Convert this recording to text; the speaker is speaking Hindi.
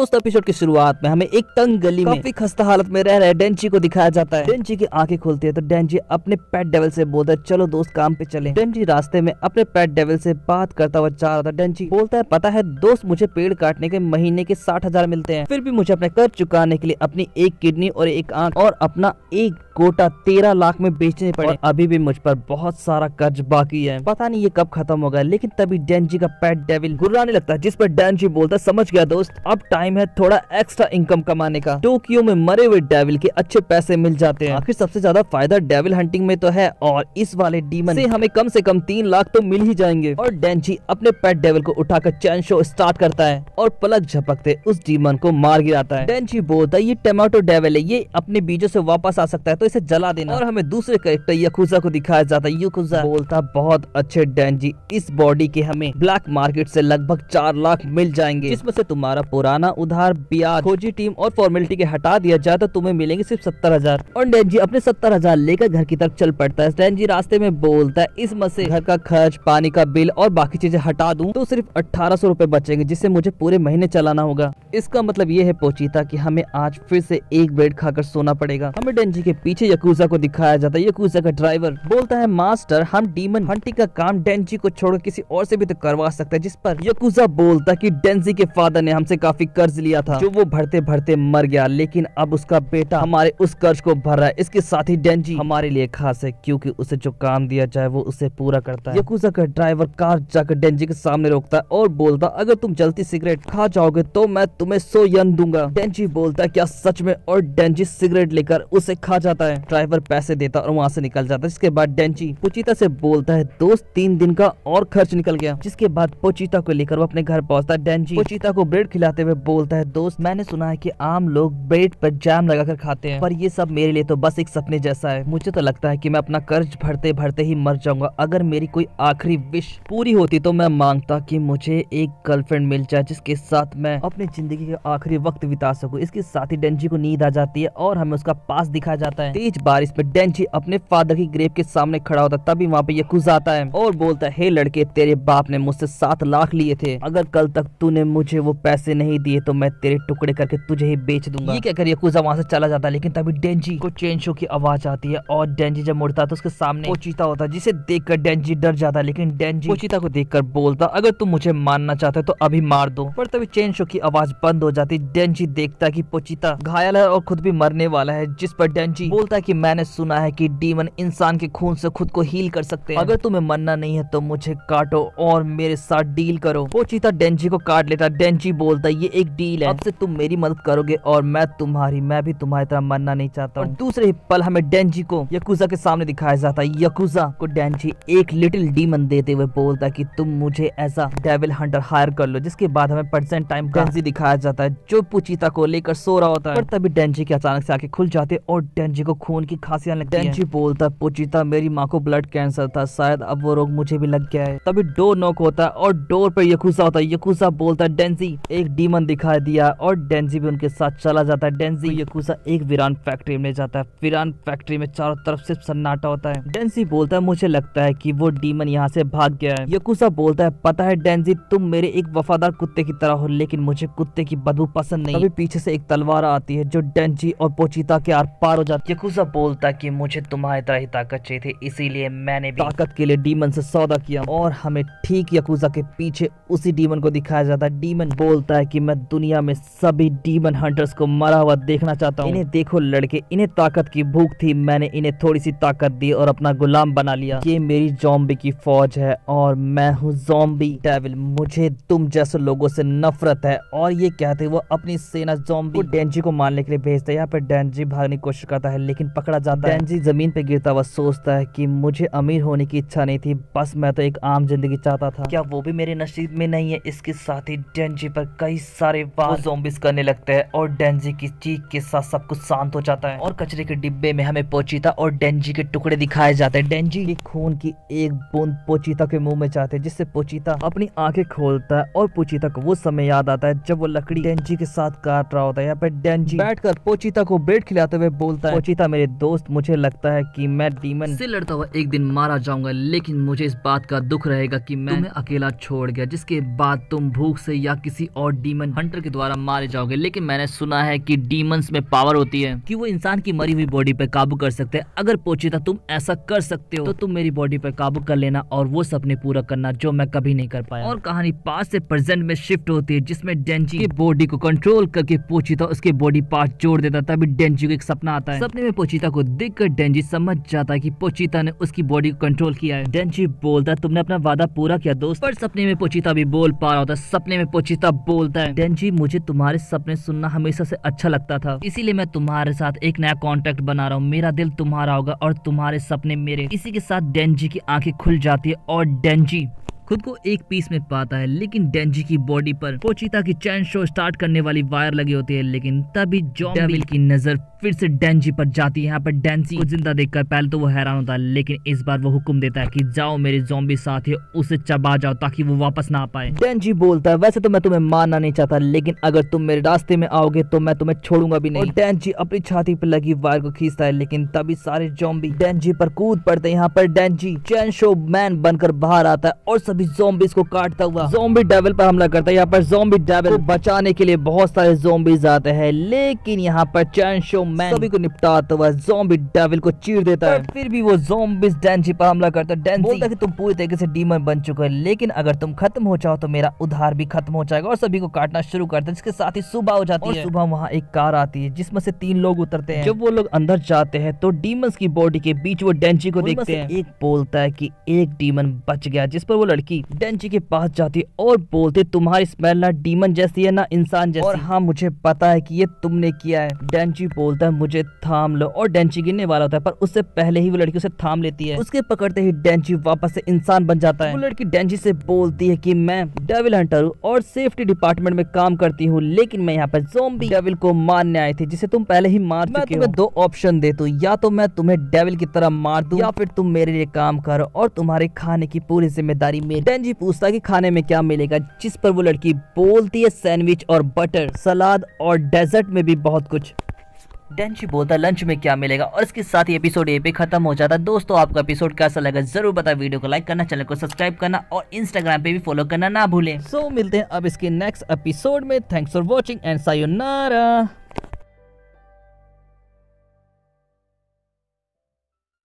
दोस्तों एपिसोड की शुरुआत में हमें एक तंग गली में काफी खस्ता हालत में रह रहे डेंची को दिखाया जाता है डेंची की आंखें खुलती है तो डेंची अपने पेट डेवल से बोलता है चलो दोस्त काम पे चले डेंची रास्ते में अपने पेट डेवल से बात करता हुआ जा रहा था डेंची बोलता है पता है दोस्त मुझे पेड़ काटने के महीने के साठ हजार मिलते हैं फिर भी मुझे अपने कर्ज चुकाने के लिए अपनी एक किडनी और एक आंख और अपना एक गोटा तेरह लाख में बेचने पड़े अभी भी मुझ पर बहुत सारा कर्ज बाकी है पता नहीं ये कब खत्म होगा लेकिन तभी डेंजी का पेट डेविल गुर्राने लगता है जिस पर डेंजी बोलता समझ गया दोस्त अब टाइम टाइम है थोड़ा एक्स्ट्रा इनकम कमाने का टोक्यो में मरे हुए डेविल के अच्छे पैसे मिल जाते हैं आखिर सबसे ज्यादा फायदा डेविल हंटिंग में तो है और इस वाले डीमन से हमें कम से कम तीन लाख तो मिल ही जाएंगे और डेंची अपने पेट डेविल को उठाकर चैन शो स्टार्ट करता है और पलक झपकते उस डीमन को मार गिराता है डेंची बोलता है ये टमाटो डेविल है ये अपने बीजों से वापस आ सकता है तो इसे जला देना और हमें दूसरे कैरेक्टर यकूजा को दिखाया जाता है यकूजा बोलता बहुत अच्छे डेंजी इस बॉडी के हमें ब्लैक मार्केट से लगभग चार लाख मिल जाएंगे इसमें से तुम्हारा पुराना उधार ब्याज खोजी टीम और फॉर्मेलिटी के हटा दिया जाए तो तुम्हें मिलेंगे सिर्फ सत्तर हजार और जी अपने सत्तर हजार लेकर घर की तरफ चल पड़ता है जी रास्ते में बोलता है इस मसे घर का खर्च पानी का बिल और बाकी चीजें हटा दूं तो सिर्फ अठारह सौ रूपए बचेंगे जिससे मुझे पूरे महीने चलाना होगा इसका मतलब ये है पोचीता की हमें आज फिर से एक ब्रेड खाकर सोना पड़ेगा हमें जी के पीछे यकूजा को दिखाया जाता है यकूजा का ड्राइवर बोलता है मास्टर हम डीमन हंटी का काम जी को छोड़कर किसी और से भी तो करवा सकते हैं जिस पर यकूजा बोलता है डेंजी के फादर ने हमसे काफी कर्ज लिया था जो वो भरते भरते मर गया लेकिन अब उसका बेटा हमारे उस कर्ज को भर रहा है इसके साथ ही डेंजी हमारे लिए खास है क्योंकि उसे जो काम दिया जाए वो उसे पूरा करता है का ड्राइवर कार जाकर डेंजी के सामने रोकता है और बोलता अगर तुम जल्दी सिगरेट खा जाओगे तो मैं तुम्हें सो यन दूंगा डेंजी बोलता है क्या सच में और डेंजी सिगरेट लेकर उसे खा जाता है ड्राइवर पैसे देता और वहाँ से निकल जाता है इसके बाद डेंजी पुचिता से बोलता है दोस्त तीन दिन का और खर्च निकल गया जिसके बाद पोचिता को लेकर वो अपने घर पहुंचता है डेंजी पोचिता को ब्रेड खिलाते हुए बोलता है दोस्त मैंने सुना है कि आम लोग ब्रेड पर जैम लगाकर खाते हैं पर ये सब मेरे लिए तो बस एक सपने जैसा है मुझे तो लगता है कि मैं अपना कर्ज भरते भरते ही मर जाऊंगा अगर मेरी कोई आखिरी विश पूरी होती तो मैं मांगता कि मुझे एक गर्लफ्रेंड मिल जाए जिसके साथ मैं अपनी जिंदगी के आखिरी वक्त बिता सकूँ इसके साथ ही डेंजी को नींद आ जाती है और हमें उसका पास दिखाया जाता है तेज बारिश में डेंजी अपने फादर की ग्रेप के सामने खड़ा होता तभी वहाँ पे ये कुछ आता है और बोलता है हे लड़के तेरे बाप ने मुझसे सात लाख लिए थे अगर कल तक तूने मुझे वो पैसे नहीं दिए रही तो मैं तेरे टुकड़े करके तुझे ही बेच दूंगा ये कहकर यकूजा वहां से चला जाता है लेकिन तभी डेंजी को चेन शो की आवाज आती है और डेंजी जब मुड़ता है तो उसके सामने वो चीता होता है जिसे देखकर डेंजी डर जाता है लेकिन डेंजी वो चीता को देखकर बोलता अगर तुम मुझे मारना चाहते हो तो अभी मार दो पर तभी चेन शो की आवाज बंद हो जाती डेंजी देखता की पोचिता घायल है और खुद भी मरने वाला है जिस पर डेंजी बोलता है की मैंने सुना है की डीमन इंसान के खून से खुद को हील कर सकते हैं अगर तुम्हें मरना नहीं है तो मुझे काटो और मेरे साथ डील करो वो चीता डेंजी को काट लेता डेंजी बोलता है ये एक डील है अब से तुम मेरी मदद करोगे और मैं तुम्हारी मैं भी तुम्हारी तरह मरना नहीं चाहता हूँ दूसरे ही पल हमें डेंजी को यकूजा के सामने दिखाया जाता है यकूजा को डेंजी एक लिटिल डीमन देते हुए बोलता है तुम मुझे ऐसा डेविल हंटर हायर कर लो जिसके बाद हमें प्रेजेंट टाइम डेंजी दिखाया जाता है जो पुचीता को लेकर सो रहा होता है तभी डेंजी के अचानक से आके खुल जाते और डेंजी को खून की खासी आने डेंजी बोलता है पुचीता मेरी माँ को ब्लड कैंसर था शायद अब वो रोग मुझे भी लग गया है तभी डोर नॉक होता है और डोर पर यकूजा होता है यकूजा बोलता है डेंजी एक डीमन दिख दिखा दिया और डेंजी भी उनके साथ चला जाता है डेंजी यकूसा एक वीरान फैक्ट्री में जाता है वीरान फैक्ट्री में चारों तरफ सिर्फ सन्नाटा होता है डेंजी बोलता है मुझे लगता है की वो डीमन यहाँ से भाग गया है यकूसा बोलता है पता है डेंजी तुम मेरे एक वफादार कुत्ते की तरह हो लेकिन मुझे कुत्ते की बदबू पसंद नहीं अभी पीछे से एक तलवार आती है जो डेंजी और पोचीता के आर पार हो जाती है यकूसा बोलता है की मुझे तुम्हारी तरह ही ताकत चाहिए थी इसीलिए मैंने ताकत के लिए डीमन से सौदा किया और हमें ठीक यकूजा के पीछे उसी डीमन को दिखाया जाता है डीमन बोलता है कि मैं दुनिया में सभी डीमन हंटर्स को मरा हुआ देखना चाहता हूँ इन्हें देखो लड़के इन्हें ताकत की भूख थी मैंने इन्हें थोड़ी सी ताकत दी और अपना गुलाम बना लिया ये मेरी जॉम्बी की फौज है और मैं हूँ जॉम्बी डेविल मुझे तुम जैसे लोगो से नफरत है और ये कहते वो अपनी सेना जॉम्बी डेंजी को मारने के लिए भेजते यहाँ पे डेंजी भागने की कोशिश करता है लेकिन पकड़ा जाता है डेंजी जमीन पे गिरता हुआ सोचता है की मुझे अमीर होने की इच्छा नहीं थी बस मैं तो एक आम जिंदगी चाहता था क्या वो भी मेरे नसीब में नहीं है इसके साथ ही डेंजी पर कई सारे सारे वाह जोम्बिस करने लगते हैं और डेंजी की चीख के साथ सब कुछ शांत हो जाता है और कचरे के डिब्बे में हमें पोचीता और डेंजी के टुकड़े दिखाए जाते हैं डेंजी के खून की एक बूंद पोचीता के मुंह में जाते हैं जिससे पोचीता अपनी आंखें खोलता है और पोचीता को वो समय याद आता है जब वो लकड़ी डेंजी के साथ काट रहा होता है यहाँ पे डेंजी बैठकर पोचीता को ब्रेड खिलाते हुए बोलता है पोचीता मेरे दोस्त मुझे लगता है की मैं डीमन से लड़ता हुआ एक दिन मारा जाऊंगा लेकिन मुझे इस बात का दुख रहेगा की मैं अकेला छोड़ गया जिसके बाद तुम भूख से या किसी और डीमन हंटर के द्वारा मारे जाओगे लेकिन मैंने सुना है कि डीमंस में पावर होती है कि वो इंसान की मरी हुई बॉडी पर काबू कर सकते हैं अगर पोचिता तुम ऐसा कर सकते हो तो तुम मेरी बॉडी पर काबू कर लेना और वो सपने पूरा करना जो मैं कभी नहीं कर पाया और कहानी पास से प्रेजेंट में शिफ्ट होती है जिसमें डेंजी बॉडी को कंट्रोल करके पोचिता उसके बॉडी पार्ट जोड़ देता तभी डेंजी को एक सपना आता है सपने में पोचिता को देख कर डेंजी समझ जाता है की पोचिता ने उसकी बॉडी को कंट्रोल किया है डेंजी बोलता तुमने अपना वादा पूरा किया दोस्त पर सपने में पोचिता भी बोल पा रहा होता है सपने में पोचिता बोलता है बहन जी मुझे तुम्हारे सपने सुनना हमेशा से अच्छा लगता था इसीलिए मैं तुम्हारे साथ एक नया कॉन्ट्रैक्ट बना रहा हूँ मेरा दिल तुम्हारा होगा और तुम्हारे सपने मेरे इसी के साथ डेंजी की आंखें खुल जाती है और डेंजी खुद को एक पीस में पाता है लेकिन डेंजी की बॉडी पर पोचिता की चैन शो स्टार्ट करने वाली वायर लगी होती है लेकिन तभी जॉम्बिल की नजर फिर से डेंजी पर जाती है यहाँ पर डेंसी को जिंदा देखकर पहले तो वो हैरान होता है लेकिन इस बार वो हुक्म देता है कि जाओ मेरे जोम्बी ही उसे चबा जाओ ताकि वो वापस ना आ पाए डेंजी बोलता है वैसे तो मैं तुम्हें मारना नहीं चाहता लेकिन अगर तुम मेरे रास्ते में आओगे तो मैं तुम्हें छोड़ूंगा भी नहीं डेंजी अपनी छाती पर लगी वायर को खींचता है लेकिन तभी सारे जोम्बी डेंजी पर कूद पड़ते हैं यहाँ पर डेंजी चैन शो मैन बनकर बाहर आता है और सभी जोम्बिस को काटता हुआ जोम्बी डेवल पर हमला करता है यहाँ पर जोम्बी डेवल बचाने के लिए बहुत सारे जोम्बिस आते हैं लेकिन यहाँ पर चैन शो मैन सभी को निपटाता हुआ जोम्बी डेविल को चीर देता है फिर भी वो जोम्बिस डेंजी पर हमला करता है बोलता कि तुम पूरी तरीके से डीमन बन चुके हैं लेकिन अगर तुम खत्म हो जाओ तो मेरा उधार भी खत्म हो जाएगा और सभी को काटना शुरू करता है जिसके साथ ही सुबह हो जाती है सुबह वहाँ एक कार आती है जिसमे से तीन लोग उतरते हैं जब वो लोग अंदर जाते हैं तो डीम की बॉडी के बीच वो डेंची को देखते हैं एक बोलता है की एक डीमन बच गया जिस पर वो लड़की डेंची के पास जाती है और बोलते तुम्हारी स्मेल ना डीमन जैसी है ना इंसान जैसी और हाँ मुझे पता है कि ये तुमने किया है डेंची बोलते बोलता है मुझे थाम लो और डेंची गिरने वाला होता है पर उससे पहले ही वो लड़की उसे थाम लेती है उसके पकड़ते ही डेंची वापस से इंसान बन जाता है वो लड़की डेंची से बोलती है कि मैं डेविल हंटर हूँ और सेफ्टी डिपार्टमेंट में काम करती हूँ लेकिन मैं यहाँ पर जोम्बी डेविल को मारने आई थी जिसे तुम पहले ही मार मैं तुम्हें दो ऑप्शन दे दू या तो मैं तुम्हें डेविल की तरह मार दू या फिर तुम मेरे लिए काम करो और तुम्हारे खाने की पूरी जिम्मेदारी मेरी डेंजी पूछता की खाने में क्या मिलेगा जिस पर वो लड़की बोलती है सैंडविच और बटर सलाद और डेजर्ट में भी बहुत कुछ देन बोलता लंच में क्या मिलेगा और इसके साथ ही एपिसोड ये भी खत्म हो जाता है दोस्तों आपका एपिसोड कैसा लगा जरूर बता वीडियो को लाइक करना चैनल को सब्सक्राइब करना और इंस्टाग्राम पे भी फॉलो करना ना भूलें सो so, मिलते हैं अब इसके नेक्स्ट एपिसोड में thanks for watching and sayonara